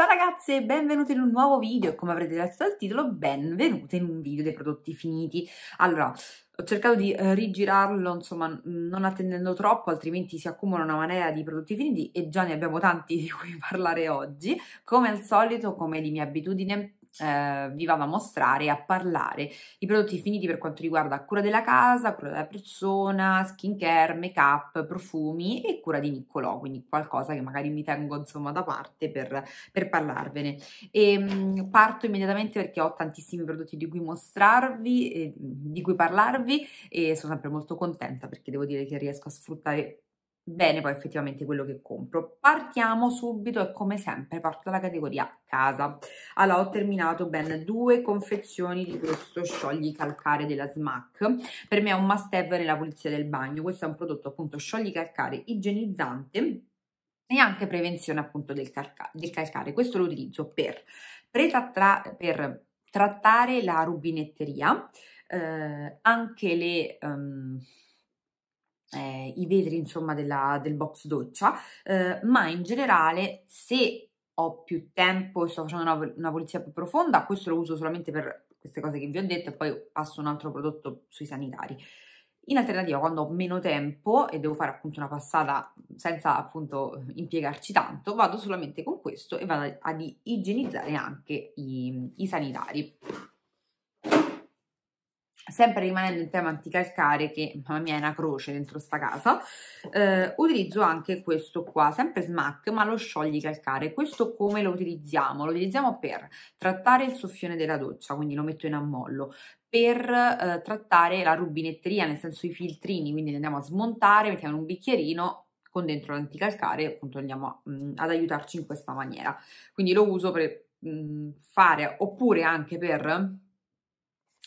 Ciao ragazze e benvenute in un nuovo video, come avrete letto dal titolo, benvenute in un video dei prodotti finiti. Allora, ho cercato di eh, rigirarlo, insomma, non attendendo troppo, altrimenti si accumula una marea di prodotti finiti e già ne abbiamo tanti di cui parlare oggi. Come al solito, come di mia abitudine, eh, vi vado a mostrare e a parlare i prodotti finiti per quanto riguarda cura della casa, cura della persona, skin care, make up, profumi e cura di Niccolò, quindi qualcosa che magari mi tengo insomma da parte per, per parlarvene. E, ehm, mh, parto immediatamente perché ho tantissimi prodotti di cui mostrarvi, e, eh, di cui parlarvi e sono sempre molto contenta perché devo dire che riesco a sfruttare bene poi effettivamente quello che compro. Partiamo subito e come sempre parto dalla categoria casa. Allora ho terminato ben due confezioni di questo sciogli calcare della SMAC. Per me è un must have nella pulizia del bagno. Questo è un prodotto appunto sciogli calcare igienizzante e anche prevenzione appunto del, calca del calcare. Questo lo utilizzo per, per trattare la rubinetteria, eh, anche le... Um, eh, i vetri insomma della, del box doccia, eh, ma in generale se ho più tempo e sto facendo una, una pulizia più profonda, questo lo uso solamente per queste cose che vi ho detto e poi passo un altro prodotto sui sanitari. In alternativa, quando ho meno tempo e devo fare appunto una passata senza appunto impiegarci tanto, vado solamente con questo e vado ad igienizzare anche i, i sanitari sempre rimanendo in tema anticalcare, che mamma mia è una croce dentro sta casa, eh, utilizzo anche questo qua, sempre smac, ma lo sciogli calcare. Questo come lo utilizziamo? Lo utilizziamo per trattare il soffione della doccia, quindi lo metto in ammollo, per eh, trattare la rubinetteria, nel senso i filtrini, quindi li andiamo a smontare, mettiamo in un bicchierino con dentro l'anticalcare, appunto andiamo mh, mm, ad aiutarci in questa maniera. Quindi lo uso per mh, mm, fare, oppure anche per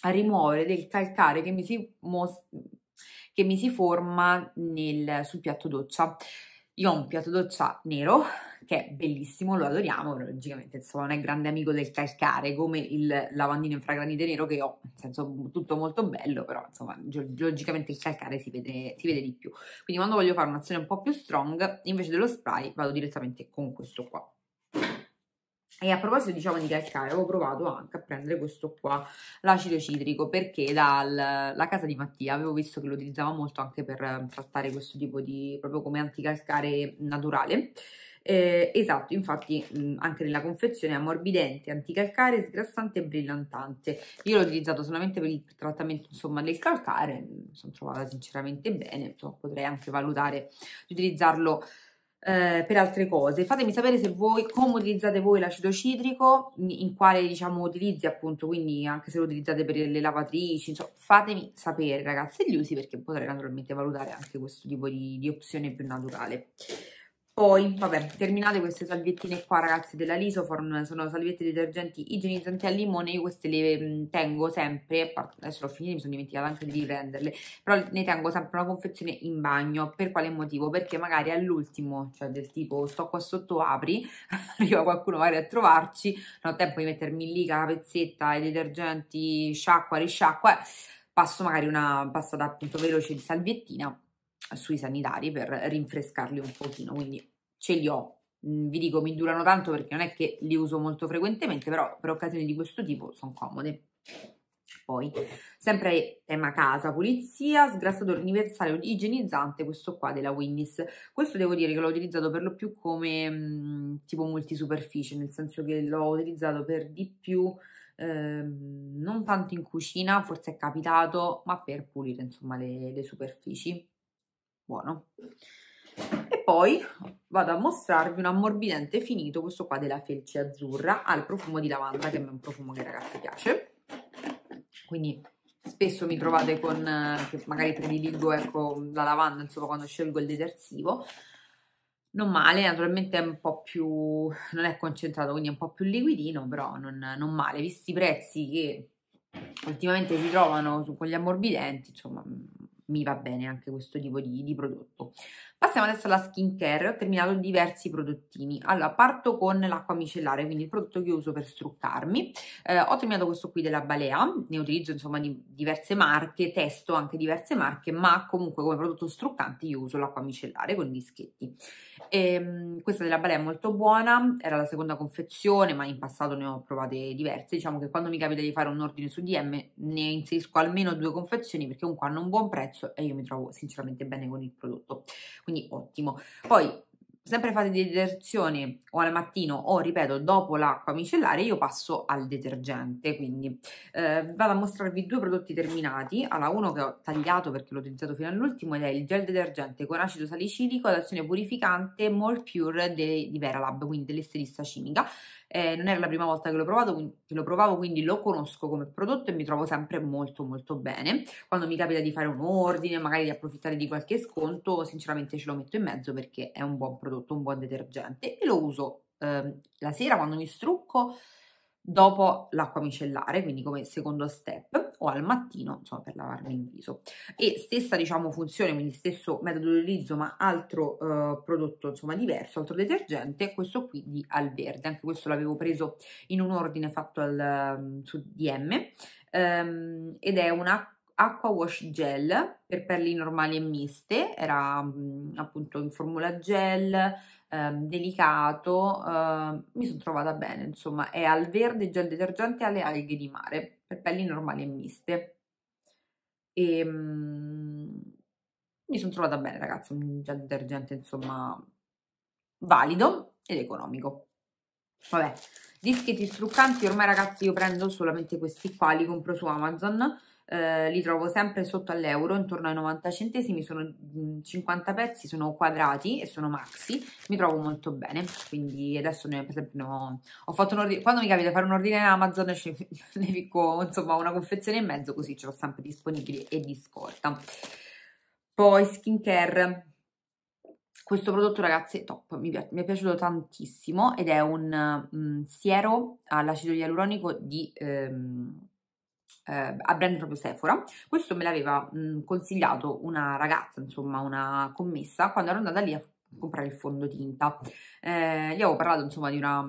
a rimuovere del calcare che mi si, mos- che mi si forma nel, sul piatto doccia. Io ho un piatto doccia nero che è bellissimo, lo adoriamo, logicamente insomma non è grande amico del calcare come il lavandino in infragranite nero che ho, nel senso tutto molto bello, però insomma logicamente il calcare si vede, si vede di più. Quindi quando voglio fare un'azione un po' più strong, invece dello spray vado direttamente con questo qua. E a proposito, diciamo, di calcare, avevo provato anche a prendere questo qua, l'acido citrico, perché dalla casa di Mattia avevo visto che lo utilizzava molto anche per eh, trattare questo tipo di, proprio come anticalcare naturale. Eh, esatto, infatti mh, anche nella confezione è ammorbidente, anticalcare, sgrassante e brillantante. Io l'ho utilizzato solamente per il trattamento insomma, del calcare, mi sono trovata sinceramente bene, insomma, potrei anche valutare di utilizzarlo eh, per altre cose. Fatemi sapere se voi, come utilizzate voi l'acido citrico, in quale diciamo utilizzi appunto, quindi anche se lo utilizzate per le lavatrici, insomma, fatemi sapere ragazzi gli usi perché potrei naturalmente valutare anche questo tipo di, di opzione più naturale. Poi, vabbè, terminate queste salviettine qua, ragazzi, della Lisoform, sono salviette detergenti igienizzanti al limone, io queste le mm, tengo sempre, adesso l'ho finita, mi sono dimenticata anche di riprenderle, però ne tengo sempre una confezione in bagno, per quale motivo? Perché magari all'ultimo, cioè del tipo sto qua sotto, apri, arriva qualcuno magari a trovarci, non ho tempo di mettermi lì pezzetta, i detergenti, sciacqua, risciacqua, passo magari una passata appunto veloce di salviettina sui sanitari per rinfrescarli un pochino, quindi ce li ho. Mm, vi dico, mi durano tanto perché non è che li uso molto frequentemente, però per occasioni di questo tipo sono comode. Poi, sempre tema casa, pulizia, sgrassatore universale igienizzante, questo qua della Winnis. Questo devo dire che l'ho utilizzato per lo più come mh, mm, tipo multisuperficie, nel senso che l'ho utilizzato per di più ehm, non tanto in cucina, forse è capitato, ma per pulire insomma le, le superfici buono. E poi vado a mostrarvi un ammorbidente finito, questo qua della felce azzurra, al profumo di lavanda, che è un profumo che ragazzi piace. Quindi spesso mi trovate con, eh, che magari prediligo ecco, la lavanda, insomma, quando scelgo il detersivo. Non male, naturalmente è un po' più, non è concentrato, quindi è un po' più liquidino, però non, non male, visti i prezzi che ultimamente si trovano con gli ammorbidenti, insomma, mi va bene anche questo tipo di, di prodotto. Passiamo adesso alla skin care, ho terminato diversi prodottini. Allora, parto con l'acqua micellare, quindi il prodotto che uso per struccarmi. Eh, ho terminato questo qui della Balea, ne utilizzo insomma di diverse marche, testo anche diverse marche, ma comunque come prodotto struccante io uso l'acqua micellare con i dischetti. E, ehm, questa della Balea è molto buona, era la seconda confezione, ma in passato ne ho provate diverse. Diciamo che quando mi capita di fare un ordine su DM ne inserisco almeno due confezioni perché comunque hanno un buon prezzo e io mi trovo sinceramente bene con il prodotto. Quindi quindi ottimo. Poi sempre fate detersione o al mattino o ripeto dopo l'acqua micellare io passo al detergente quindi eh, vado a mostrarvi due prodotti terminati allora uno che ho tagliato perché l'ho utilizzato fino all'ultimo ed è il gel detergente con acido salicilico ad azione purificante More Pure de, di Veralab quindi dell'estilista chimica eh, non era la prima volta che lo, provato, che lo, provavo, quindi lo conosco come prodotto e mi trovo sempre molto molto bene. Quando mi capita di fare un ordine, magari di approfittare di qualche sconto, sinceramente ce lo metto in mezzo perché è un buon prodotto, un buon detergente e lo uso eh, la sera quando mi strucco dopo l'acqua micellare, quindi come secondo step, o al mattino, insomma, per lavarmi il viso. E stessa, diciamo, funzione, quindi stesso metodo di utilizzo, ma altro eh, prodotto, insomma, diverso, altro detergente, questo qui di Alverde. Anche questo l'avevo preso in un ordine fatto al, mm, su DM, ehm, ed è una acqua wash gel per pelli normali e miste, era mh, mm, appunto in formula gel, ehm, delicato, eh, mi sono trovata bene, insomma, è al verde gel detergente alle alghe di mare, per pelli normali e miste. E, ehm, mh, mi sono trovata bene, ragazzi, un gel detergente, insomma, valido ed economico. Vabbè, dischetti struccanti, ormai ragazzi io prendo solamente questi qua, li compro su Amazon, eh, li trovo sempre sotto all'euro, intorno ai 90 centesimi, sono 50 mm, pezzi, sono quadrati e sono maxi, mi trovo molto bene, quindi adesso ne, per esempio no, ho fatto un ordine, quando mi capita fare un ordine in Amazon ne picco insomma una confezione e mezzo così ce l'ho sempre disponibile e di scorta. Poi skincare, questo prodotto ragazzi è top, mi, pi mi, è piaciuto tantissimo ed è un um, siero all'acido ialuronico di... Um, eh, a brand proprio Sephora. Questo me l'aveva mm, consigliato una ragazza, insomma una commessa, quando ero andata lì a comprare il fondotinta. Eh, gli avevo parlato insomma di una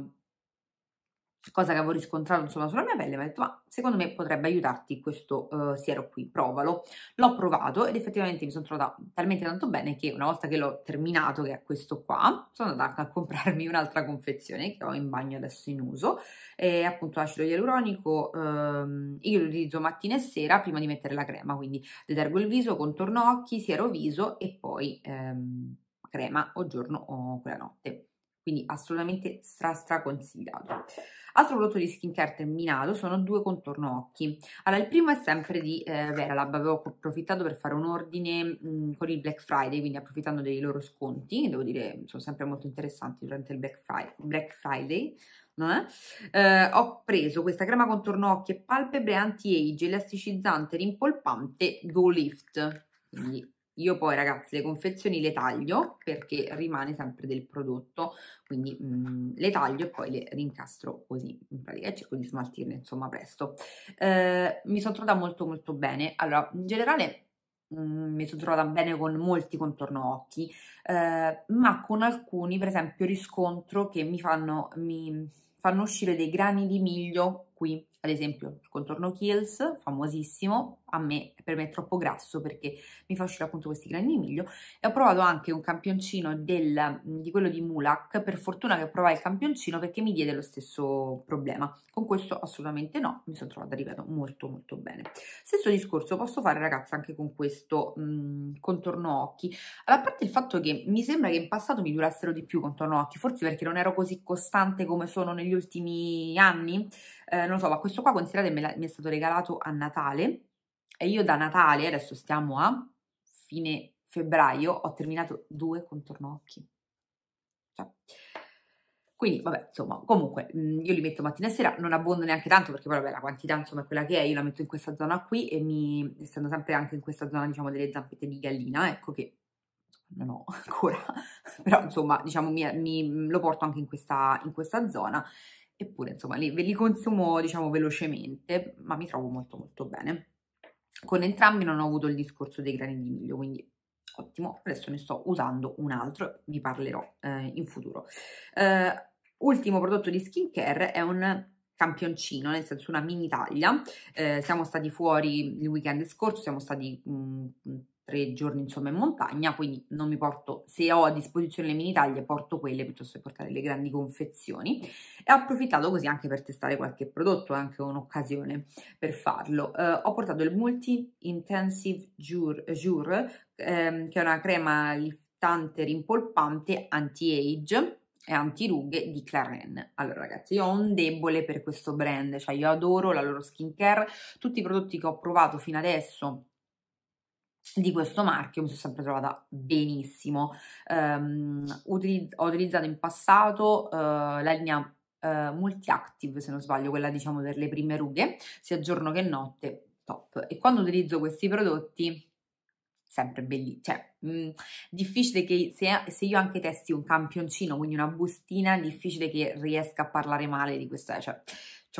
cosa che avevo riscontrato insomma sulla mia pelle, mi ha detto ma secondo me potrebbe aiutarti questo uh, siero qui, provalo. L'ho provato ed effettivamente mi sono trovata talmente tanto bene che una volta che l'ho terminato, che è questo qua, sono andata a comprarmi un'altra confezione che ho in bagno adesso in uso, è appunto acido ialuronico, ehm, io lo utilizzo mattina e sera prima di mettere la crema, quindi detergo il viso, contorno occhi, siero viso e poi ehm, crema o giorno o quella notte. Quindi assolutamente stra stra consigliato. Altro prodotto di skincare terminato sono due contorno occhi. Allora, il primo è sempre di eh, Veralab, avevo approfittato per fare un ordine mh, mm, con il Black Friday, quindi approfittando dei loro sconti, devo dire sono sempre molto interessanti durante il Black Friday, Black Friday. No, eh? Eh, ho preso questa crema contorno occhi e palpebre anti-age elasticizzante rimpolpante Go Lift quindi io poi ragazzi le confezioni le taglio perché rimane sempre del prodotto, quindi mh, mhmm, le taglio e poi le rincastro così, in pratica cerco di smaltirle insomma presto. Eh, mi sono trovata molto molto bene, allora in generale mh, mhmm, mi sono trovata bene con molti contorno occhi, eh, ma con alcuni per esempio riscontro che mi fanno, mi fanno uscire dei grani di miglio qui, ad esempio il contorno Kiehl's, famosissimo, a me per me è troppo grasso perché mi fa uscire appunto questi grani di miglio e ho provato anche un campioncino del, di quello di Mulak, per fortuna che provai il campioncino perché mi diede lo stesso problema, con questo assolutamente no, mi sono trovata, ripeto, molto molto bene. Stesso discorso posso fare ragazzi anche con questo mh, contorno occhi, a parte il fatto che mi sembra che in passato mi durassero di più contorno occhi, forse perché non ero così costante come sono negli ultimi anni, eh, non lo so, ma questo qua considerate me la, mi è stato regalato a Natale e io da Natale, adesso stiamo a fine febbraio, ho terminato due contorno occhi. Cioè, quindi, vabbè, insomma, comunque mhmm, io li metto mattina e sera, non abbondo neanche tanto perché poi vabbè, la quantità insomma è quella che è, io la metto in questa zona qui e mi, essendo sempre anche in questa zona diciamo delle zampette di gallina, ecco che non ho ancora, però insomma diciamo mi, mi, lo porto anche in questa, in questa zona eppure insomma li, li consumo diciamo velocemente, ma mi trovo molto molto bene. Con entrambi non ho avuto il discorso dei grani di miglio, quindi ottimo, adesso ne sto usando un altro, vi parlerò eh, in futuro. Eh, ultimo prodotto di skincare è un campioncino, nel senso una mini taglia. Eh, siamo stati fuori il weekend scorso, siamo stati mh, mm, tre giorni insomma in montagna, quindi non mi porto, se ho a disposizione le mini taglie porto quelle piuttosto che portare le grandi confezioni e ho approfittato così anche per testare qualche prodotto, anche un'occasione per farlo. Eh, ho portato il Multi Intensive Jour, Jour ehm, che è una crema liftante rimpolpante anti-age e anti-rughe di Claren. Allora ragazzi, io ho un debole per questo brand, cioè io adoro la loro skincare, tutti i prodotti che ho provato fino adesso di questo marchio mi sono sempre trovata benissimo. Um, utilizz- ho utilizzato in passato uh, la linea uh, multi-active, se non sbaglio, quella diciamo per le prime rughe, sia giorno che notte, top. E quando utilizzo questi prodotti, sempre bellissimo, cioè mh, mm, difficile che se, se, io anche testi un campioncino, quindi una bustina, difficile che riesca a parlare male di questa, cioè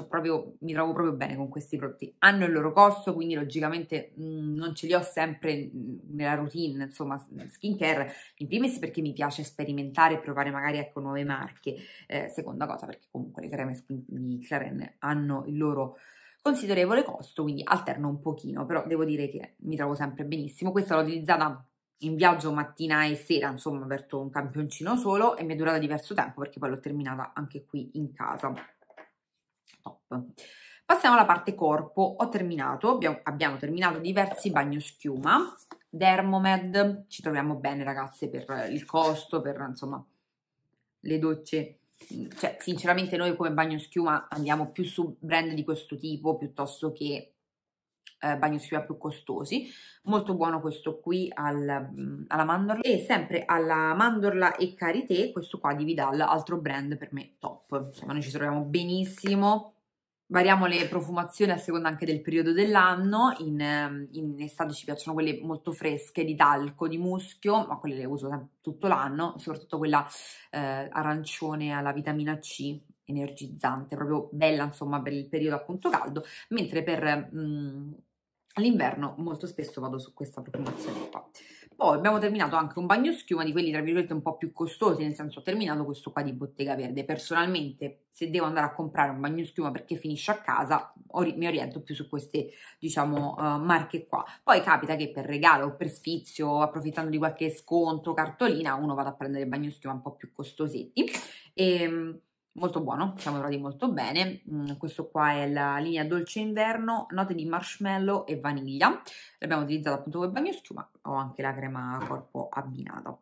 proprio, mi trovo proprio bene con questi prodotti. Hanno il loro costo, quindi logicamente mh, mm, non ce li ho sempre mm, nella routine, insomma, skincare, in primis perché mi piace sperimentare e provare magari ecco, nuove marche, eh, seconda cosa perché comunque le creme di Claren hanno il loro considerevole costo, quindi alterno un pochino, però devo dire che mi trovo sempre benissimo. Questa l'ho utilizzata in viaggio mattina e sera, insomma, ho aperto un campioncino solo e mi è durata diverso tempo perché poi l'ho terminata anche qui in casa. Top. Passiamo alla parte corpo, ho terminato, abbiamo, abbiamo terminato diversi bagnoschiuma, Dermomed, ci troviamo bene ragazze per il costo, per insomma le docce cioè, sinceramente noi come bagno schiuma andiamo più su brand di questo tipo piuttosto che eh, bagnoschiuma più costosi, molto buono questo qui al, mm, alla mandorla e sempre alla mandorla e karité, questo qua di Vidal, altro brand per me top, insomma noi ci troviamo benissimo, variamo le profumazioni a seconda anche del periodo dell'anno, in, mm, in, estate ci piacciono quelle molto fresche di talco, di muschio, ma quelle le uso tutto l'anno, soprattutto quella eh, arancione alla vitamina C, energizzante, proprio bella insomma per il periodo appunto caldo, mentre per... Mh, mm, All'inverno molto spesso vado su questa profumazione qua. Poi abbiamo terminato anche un bagno schiuma di quelli tra virgolette un po' più costosi, nel senso ho terminato questo qua di Bottega Verde. Personalmente se devo andare a comprare un bagno schiuma perché finisce a casa mi oriento più su queste diciamo uh, marche qua. Poi capita che per regalo o per sfizio, approfittando di qualche sconto, cartolina, uno vada a prendere bagno schiuma un po' più costosetti. Ehm molto buono, siamo trovati molto bene. Mm, questo qua è la linea dolce inverno, note di marshmallow e vaniglia. L'abbiamo utilizzato appunto come bagnoschiuma, schiuma, ho anche la crema corpo abbinata.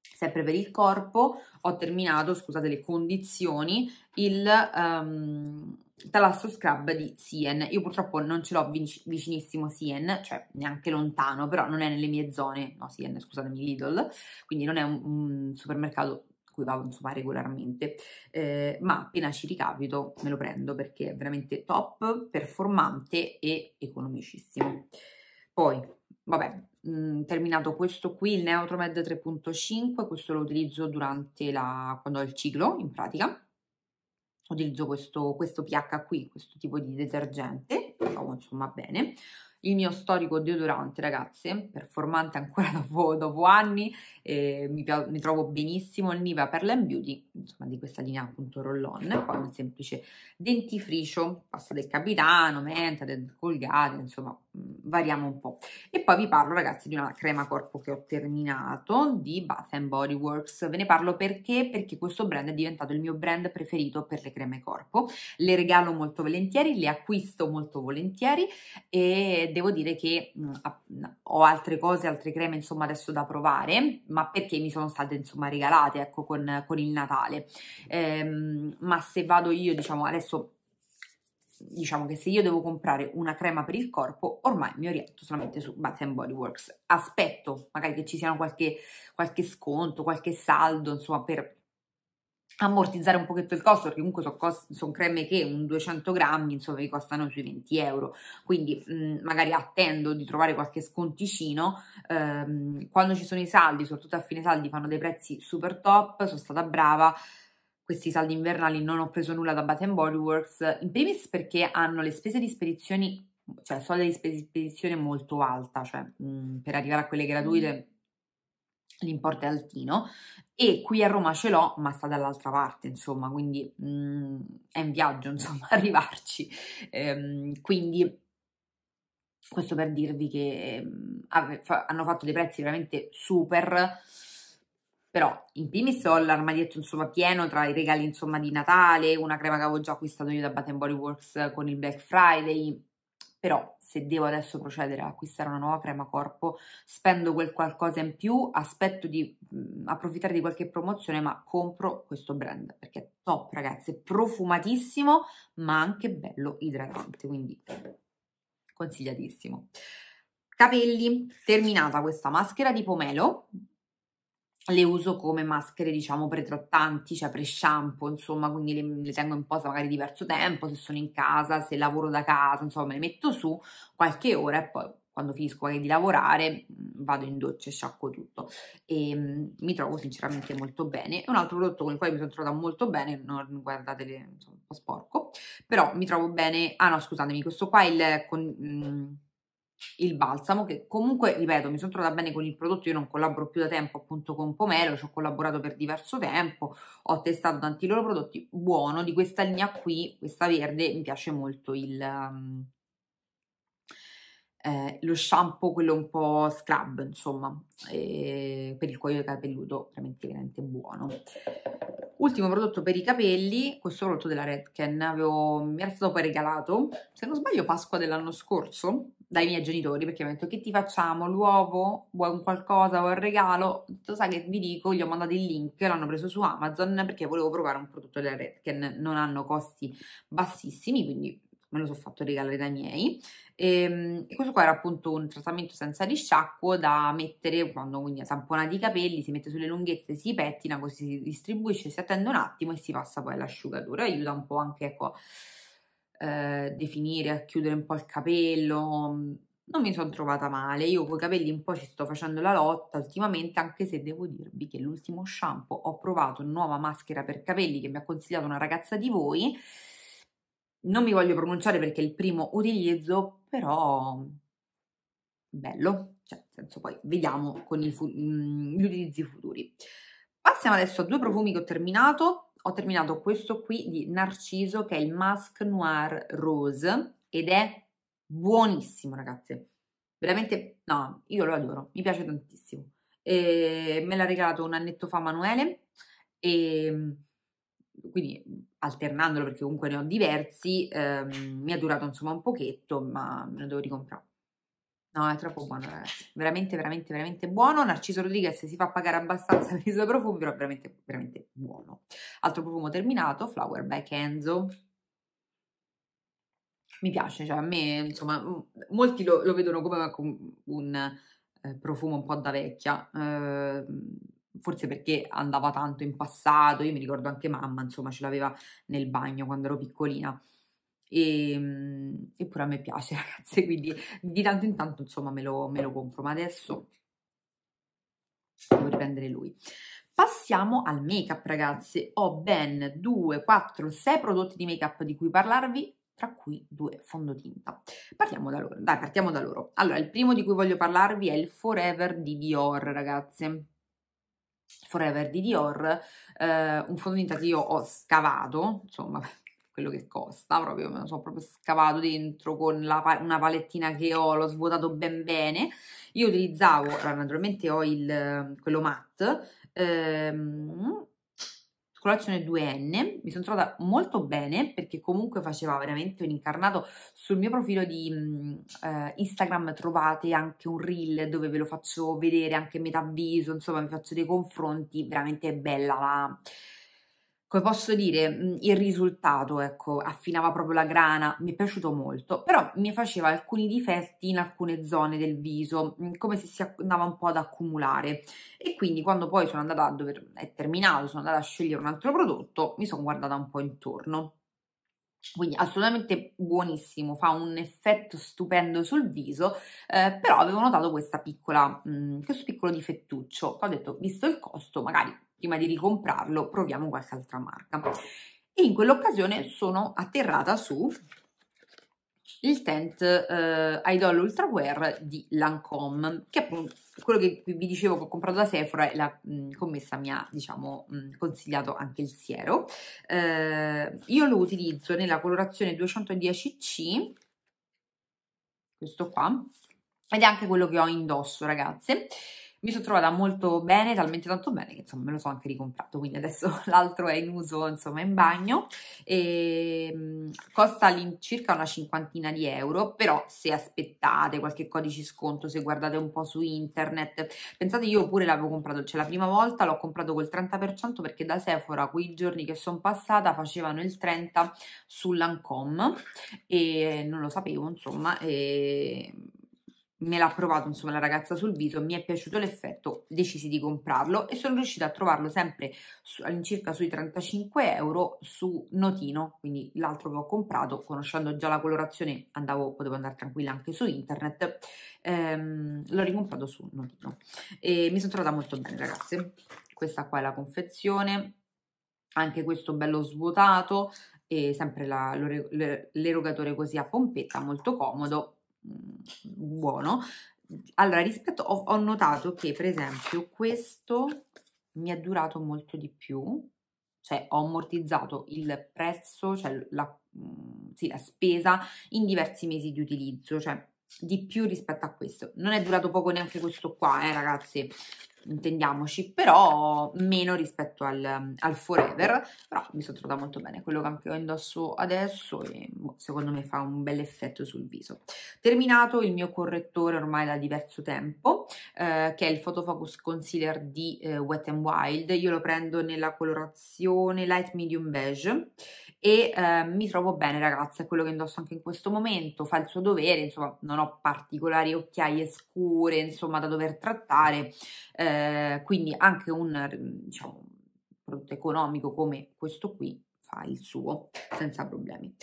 Sempre per il corpo ho terminato, scusate le condizioni, il um, talasso scrub di Sien. Io purtroppo non ce l'ho vicinissimo a Sien, cioè neanche lontano, però non è nelle mie zone, no Sien, scusatemi, Lidl, quindi non è un, un supermercato cui vado insomma regolarmente, eh, ma appena ci ricapito me lo prendo perché è veramente top, performante e economicissimo. Poi, vabbè, mh, mm, terminato questo qui, il Neutromed 3.5, questo lo utilizzo durante la, quando ho il ciclo in pratica, utilizzo questo, questo pH qui, questo tipo di detergente, lo insomma bene, il mio storico deodorante, ragazze, performante ancora dopo, dopo anni, eh, mi, mi, trovo benissimo, il Niva per l'M Beauty, insomma di questa linea appunto roll-on, poi un semplice dentifricio, pasta del capitano, menta, del colgate, insomma variamo un po'. E poi vi parlo ragazzi di una crema corpo che ho terminato, di Bath Body Works, ve ne parlo perché? Perché questo brand è diventato il mio brand preferito per le creme corpo, le regalo molto volentieri, le acquisto molto volentieri e devo dire che mh, mm, ho altre cose, altre creme insomma adesso da provare, ma perché mi sono state insomma regalate ecco con, con il Natale. Ehm, ma se vado io diciamo adesso diciamo che se io devo comprare una crema per il corpo, ormai mi oriento solamente su Bath Body Works. Aspetto magari che ci siano qualche, qualche sconto, qualche saldo, insomma, per ammortizzare un pochetto il costo perché comunque sono cost- son creme che un 200 grammi insomma vi costano sui 20 euro quindi mh, mhmm, magari attendo di trovare qualche sconticino ehm, quando ci sono i saldi soprattutto a fine saldi fanno dei prezzi super top sono stata brava questi saldi invernali non ho preso nulla da Bath Body Works in primis perché hanno le spese di spedizioni cioè soldi di spedizione molto alta cioè mh, mhmm, per arrivare a quelle gratuite l'importo è altino e qui a Roma ce l'ho ma sta dall'altra parte insomma quindi mh, mm, è in viaggio insomma arrivarci ehm, quindi questo per dirvi che ehm, hanno fatto dei prezzi veramente super però in primis ho l'armadietto insomma pieno tra i regali insomma di Natale una crema che avevo già acquistato io da Bath Body Works con il Black Friday però se devo adesso procedere a acquistare una nuova crema corpo spendo quel qualcosa in più, aspetto di mh, mhmm, approfittare di qualche promozione ma compro questo brand perché è top ragazzi, è profumatissimo ma anche bello idratante, quindi consigliatissimo. Capelli, terminata questa maschera di pomelo, le uso come maschere, diciamo, pretrattanti, cioè pre-shampoo, insomma, quindi le, le, tengo in posa magari diverso tempo, se sono in casa, se lavoro da casa, insomma, me le metto su qualche ora e poi quando finisco di lavorare mm, vado in doccia e sciacquo tutto e ehm, mh, mi trovo sinceramente molto bene. Un altro prodotto con il quale mi sono trovata molto bene, non guardatele, insomma, un po' sporco, però mi trovo bene, ah no, scusatemi, questo qua è il... Con, mh, mm, il balsamo che comunque ripeto mi sono trovata bene con il prodotto io non collaboro più da tempo appunto con Pomelo ci ho collaborato per diverso tempo ho testato tanti loro prodotti buono di questa linea qui questa verde mi piace molto il um, eh, lo shampoo quello un po' scrub insomma eh, per il cuoio capelluto veramente veramente buono ultimo prodotto per i capelli questo prodotto della Redken avevo, mi era stato poi regalato se non sbaglio Pasqua dell'anno scorso dai miei genitori perché mi hanno detto che ti facciamo l'uovo, vuoi un qualcosa, vuoi un regalo, tu sai che vi dico, gli ho mandato il link, l'hanno preso su Amazon perché volevo provare un prodotto della Red che non hanno costi bassissimi, quindi me lo sono fatto regalare dai miei e, ehm, e questo qua era appunto un trattamento senza risciacquo da mettere quando quindi tamponati i capelli, si mette sulle lunghezze, si pettina, così si distribuisce, si attende un attimo e si passa poi all'asciugatura, aiuta un po' anche ecco eh, definire, a chiudere un po' il capello, mm, non mi sono trovata male. Io con i capelli un po' ci sto facendo la lotta ultimamente, anche se devo dirvi che l'ultimo shampoo ho provato nuova maschera per capelli che mi ha consigliato una ragazza di voi. Non mi voglio pronunciare perché è il primo utilizzo, però bello, cioè nel senso poi vediamo con fu- mm, gli utilizzi futuri. Passiamo adesso a due profumi che ho terminato, ho terminato questo qui di Narciso che è il Mask Noir Rose ed è buonissimo ragazze, veramente no, io lo adoro, mi piace tantissimo. E me l'ha regalato un annetto fa Manuele e quindi alternandolo perché comunque ne ho diversi, ehm, mi è durato insomma un pochetto ma me lo devo ricomprare. No, è troppo buono, ragazzi. Veramente, veramente, veramente buono. Narciso Rodriguez si fa pagare abbastanza per i suoi profumi, però veramente, veramente buono. Altro profumo terminato, Flower by Kenzo. Mi piace, cioè a me, insomma, mm, molti lo, lo vedono come un eh, profumo un po' da vecchia. Eh, forse perché andava tanto in passato, io mi ricordo anche mamma, insomma, ce l'aveva nel bagno quando ero piccolina e, ehm, eppure a me piace ragazze, quindi di tanto in tanto insomma me lo, me lo compro, ma adesso devo riprendere lui. Passiamo al make up ragazze, ho ben 2, 4, 6 prodotti di make up di cui parlarvi, tra cui due fondotinta. Partiamo da loro, dai partiamo da loro. Allora il primo di cui voglio parlarvi è il Forever di Dior ragazze. Forever di Dior, eh, un fondotinta che io ho scavato, insomma quello che costa, proprio me lo sono proprio scavato dentro con la, una palettina che ho, l'ho svuotato ben bene. Io utilizzavo, naturalmente ho il, quello matte, ehm, colazione 2N, mi sono trovata molto bene perché comunque faceva veramente un incarnato. Sul mio profilo di uh, Instagram trovate anche un reel dove ve lo faccio vedere anche metà viso, insomma vi faccio dei confronti, veramente bella la come posso dire, il risultato, ecco, affinava proprio la grana, mi è piaciuto molto, però mi faceva alcuni difetti in alcune zone del viso, come se si andava un po' ad accumulare. E quindi quando poi sono andata a dover, è terminato, sono andata a scegliere un altro prodotto, mi sono guardata un po' intorno. Quindi assolutamente buonissimo, fa un effetto stupendo sul viso, eh, però avevo notato questa piccola, mh, questo piccolo difettuccio. Ho detto, visto il costo, magari prima di ricomprarlo proviamo qualche altra marca. E in quell'occasione sono atterrata su il tent eh, Idol Ultraware di Lancome, che appunto quello che vi dicevo che ho comprato da Sephora e la mh, mm, commessa mi ha, diciamo, mh, mm, consigliato anche il siero. Eh, io lo utilizzo nella colorazione 210C, questo qua, ed è anche quello che ho indosso, ragazze mi sono trovata molto bene, talmente tanto bene che insomma me lo sono anche ricomprato, quindi adesso l'altro è in uso insomma in bagno, e, ehm, costa circa una cinquantina di euro, però se aspettate qualche codice sconto, se guardate un po' su internet, pensate io pure l'avevo comprato, cioè la prima volta l'ho comprato col 30% perché da Sephora quei giorni che sono passata facevano il 30% su Lancome e non lo sapevo insomma e me l'ha provato insomma la ragazza sul viso, mi è piaciuto l'effetto, decisi di comprarlo e sono riuscita a trovarlo sempre su, all'incirca sui 35 euro su Notino, quindi l'altro che ho comprato, conoscendo già la colorazione andavo, potevo andare tranquilla anche su internet, ehm, l'ho ricomprato su Notino e mi sono trovata molto bene ragazze, questa qua è la confezione, anche questo bello svuotato, e sempre l'erogatore così a pompetta, molto comodo, Mhmm, buono. Allora, rispetto, ho, ho notato che per esempio questo mi è durato molto di più, cioè ho ammortizzato il prezzo, cioè la, mhmm, sì, la spesa in diversi mesi di utilizzo, cioè di più rispetto a questo. Non è durato poco neanche questo qua, eh, ragazzi, intendiamoci, però meno rispetto al, al, Forever, però mi sono trovata molto bene, quello che anche ho indosso adesso e boh, secondo me fa un bel effetto sul viso. Terminato il mio correttore ormai da diverso tempo, eh, che è il Photofocus Concealer di eh, Wet n Wild, io lo prendo nella colorazione Light Medium Beige e eh, mi trovo bene ragazza, è quello che indosso anche in questo momento, fa il suo dovere, insomma non ho particolari occhiaie scure insomma da dover trattare, eh, quindi anche un diciamo, prodotto economico come questo qui fa il suo senza problemi.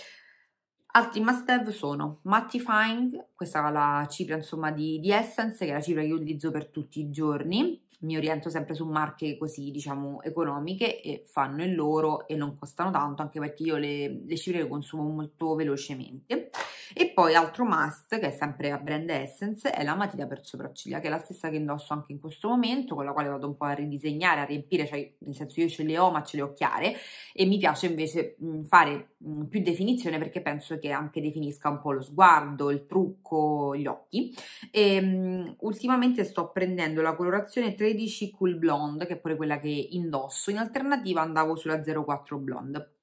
Altri must have sono Mattifying, questa è la cipria insomma, di, di, Essence, che è la cipria che io utilizzo per tutti i giorni. Mi oriento sempre su marche così, diciamo, economiche e fanno il loro e non costano tanto, anche perché io le, le ciprie le consumo molto velocemente. E poi altro must, che è sempre a Brand Essence, è la matita per sopracciglia, che è la stessa che indosso anche in questo momento, con la quale vado un po' a ridisegnare, a riempire, cioè nel senso io ce le ho ma ce le ho chiare e mi piace invece mh, fare mh, più definizione perché penso che anche definisca un po' lo sguardo, il trucco, gli occhi. E, mh, ultimamente sto prendendo la colorazione 13 Cool Blonde, che è pure quella che indosso, in alternativa andavo sulla 04 Blonde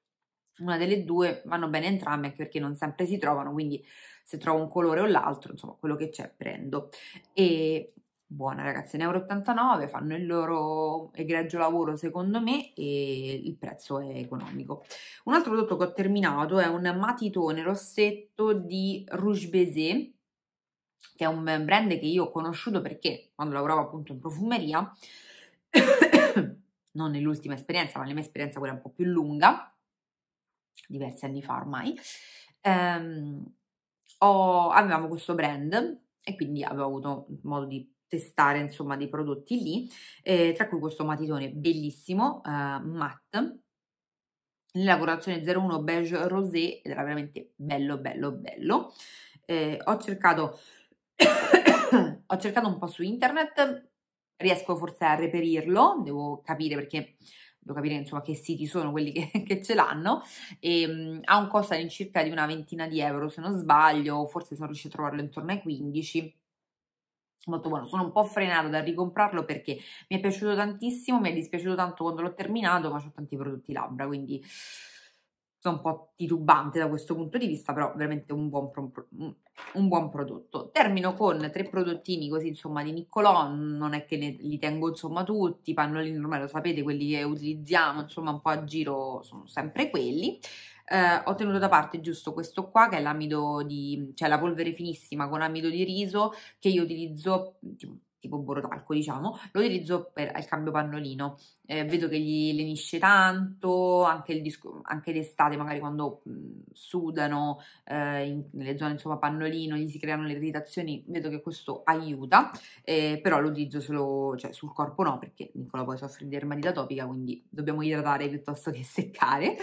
una delle due, vanno bene entrambe anche perché non sempre si trovano, quindi se trovo un colore o l'altro, insomma, quello che c'è prendo. E buona ragazzi, 1,89 euro, 89, fanno il loro egregio lavoro secondo me e il prezzo è economico. Un altro prodotto che ho terminato è un matitone rossetto di Rouge Bézé che è un brand che io ho conosciuto perché quando lavoravo appunto in profumeria, non nell'ultima esperienza, ma nella mia esperienza quella un po' più lunga, diversi anni fa ormai, ehm, ho, avevamo questo brand e quindi avevo avuto modo di testare insomma dei prodotti lì, eh, tra cui questo matitone bellissimo, eh, matte, nella colorazione 01 beige rosé, ed era veramente bello, bello, bello. Eh, ho, cercato, ho cercato un po' su internet, riesco forse a reperirlo, devo capire perché devo capire insomma che siti sono quelli che, che ce l'hanno, e, um, ha un costo all'incirca di una ventina di euro se non sbaglio, forse sono riuscita a trovarlo intorno ai 15 molto buono. Sono un po' frenata da ricomprarlo perché mi è piaciuto tantissimo, mi è dispiaciuto tanto quando l'ho terminato, ma ho tanti prodotti labbra, quindi sono un po' titubante da questo punto di vista, però veramente un buon, pro- un buon prodotto. Termino con tre prodottini così insomma di Niccolò, non è che ne, li tengo insomma tutti, pannolini ormai lo sapete, quelli che utilizziamo insomma un po' a giro sono sempre quelli. Eh, ho tenuto da parte giusto questo qua che è l'amido di, cioè la polvere finissima con amido di riso che io utilizzo tipo, tipo borotalco diciamo, lo utilizzo per il cambio pannolino, eh, vedo che gli lenisce tanto, anche, disco, anche d'estate magari quando mh, sudano eh, in, nelle zone insomma pannolino, gli si creano le irritazioni, vedo che questo aiuta, eh, però lo utilizzo solo cioè, sul corpo no perché Nicola poi soffre di dermatite atopica quindi dobbiamo idratare piuttosto che seccare,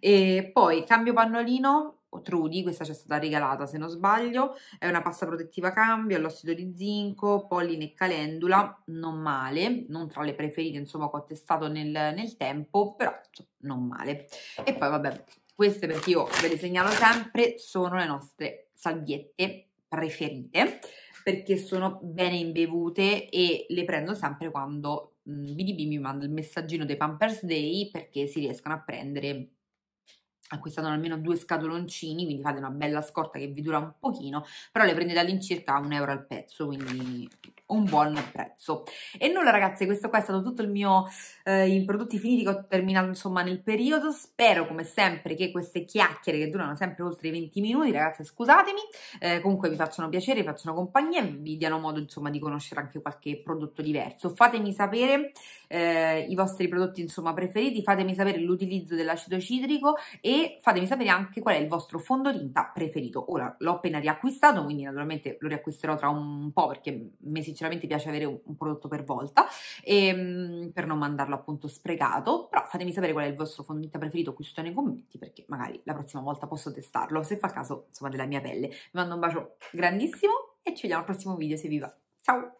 e poi cambio pannolino Trudy, questa ci è stata regalata se non sbaglio, è una pasta protettiva cambio all'ossido di zinco, polline e calendula, non male, non tra le preferite insomma che ho testato nel, nel tempo, però non male. E poi vabbè, queste perché io ve le segnalo sempre, sono le nostre salviette preferite perché sono bene imbevute e le prendo sempre quando mm, BDB mi manda il messaggino dei Pampers Day perché si riescono a prendere acquistato almeno due scatoloncini, quindi fate una bella scorta che vi dura un pochino, però le prendete all'incirca un euro al pezzo, quindi un buon prezzo. E nulla ragazzi, questo qua è stato tutto il mio, eh, i prodotti finiti che ho terminato insomma nel periodo, spero come sempre che queste chiacchiere che durano sempre oltre i 20 minuti, ragazzi scusatemi, eh, comunque vi facciano piacere, vi facciano compagnia e vi diano modo insomma di conoscere anche qualche prodotto diverso. Fatemi sapere eh, i vostri prodotti insomma preferiti, fatemi sapere l'utilizzo dell'acido citrico e fatemi sapere anche qual è il vostro fondotinta preferito. Ora l'ho appena riacquistato, quindi naturalmente lo riacquisterò tra un po' perché mesi sinceramente piace avere un, un prodotto per volta e, ehm, per non mandarlo appunto sprecato, però fatemi sapere qual è il vostro fondotinta preferito qui sotto nei commenti perché magari la prossima volta posso testarlo, se fa caso insomma della mia pelle. Vi mando un bacio grandissimo e ci vediamo al prossimo video se vi va. Ciao!